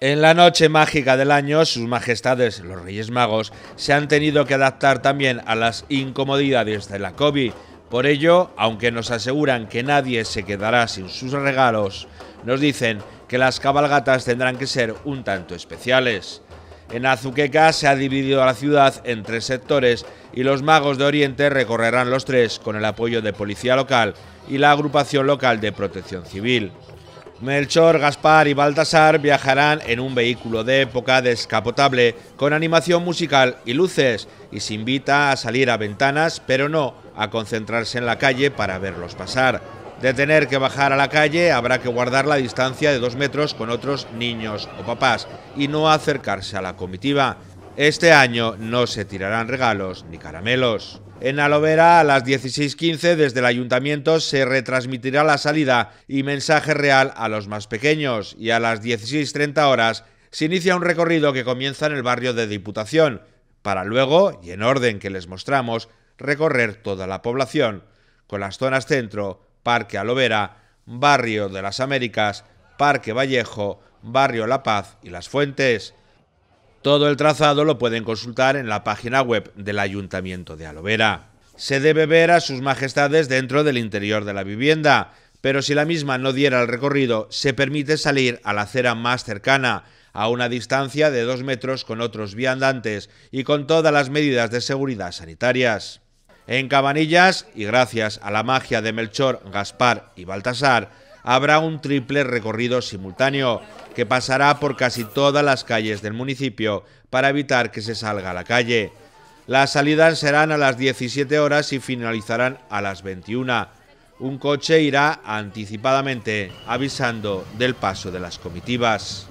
En la noche mágica del año, sus majestades los Reyes Magos se han tenido que adaptar también a las incomodidades de la COVID. Por ello, aunque nos aseguran que nadie se quedará sin sus regalos, nos dicen que las cabalgatas tendrán que ser un tanto especiales. En Azuqueca se ha dividido la ciudad en tres sectores y los magos de Oriente recorrerán los tres con el apoyo de Policía Local y la Agrupación Local de Protección Civil. Melchor, Gaspar y Baltasar viajarán en un vehículo de época descapotable, con animación musical y luces, y se invita a salir a ventanas, pero no a concentrarse en la calle para verlos pasar. De tener que bajar a la calle, habrá que guardar la distancia de dos metros con otros niños o papás y no acercarse a la comitiva. Este año no se tirarán regalos ni caramelos. En Alovera, a las 16.15, desde el ayuntamiento se retransmitirá la salida y mensaje real a los más pequeños y a las 16.30 horas se inicia un recorrido que comienza en el barrio de Diputación, para luego, y en orden que les mostramos, recorrer toda la población, con las zonas centro, Parque Alovera, Barrio de las Américas, Parque Vallejo, Barrio La Paz y Las Fuentes. Todo el trazado lo pueden consultar en la página web del Ayuntamiento de Alovera. Se debe ver a sus majestades dentro del interior de la vivienda, pero si la misma no diera el recorrido, se permite salir a la acera más cercana, a una distancia de dos metros con otros viandantes y con todas las medidas de seguridad sanitarias. En Cabanillas, y gracias a la magia de Melchor, Gaspar y Baltasar, habrá un triple recorrido simultáneo que pasará por casi todas las calles del municipio para evitar que se salga a la calle. Las salidas serán a las 17 horas y finalizarán a las 21. Un coche irá anticipadamente avisando del paso de las comitivas.